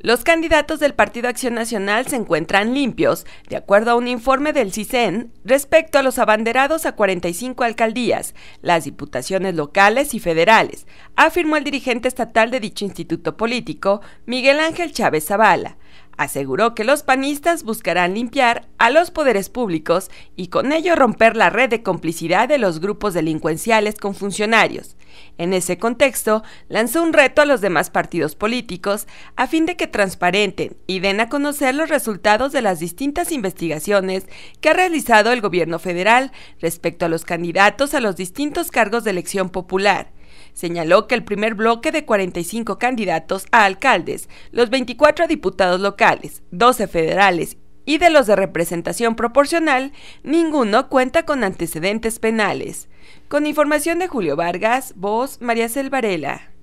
Los candidatos del Partido Acción Nacional se encuentran limpios, de acuerdo a un informe del CISEN, respecto a los abanderados a 45 alcaldías, las diputaciones locales y federales, afirmó el dirigente estatal de dicho instituto político, Miguel Ángel Chávez Zavala. Aseguró que los panistas buscarán limpiar a los poderes públicos y con ello romper la red de complicidad de los grupos delincuenciales con funcionarios. En ese contexto, lanzó un reto a los demás partidos políticos a fin de que transparenten y den a conocer los resultados de las distintas investigaciones que ha realizado el gobierno federal respecto a los candidatos a los distintos cargos de elección popular. Señaló que el primer bloque de 45 candidatos a alcaldes, los 24 diputados locales, 12 federales y de los de representación proporcional, ninguno cuenta con antecedentes penales. Con información de Julio Vargas, voz María Selvarela.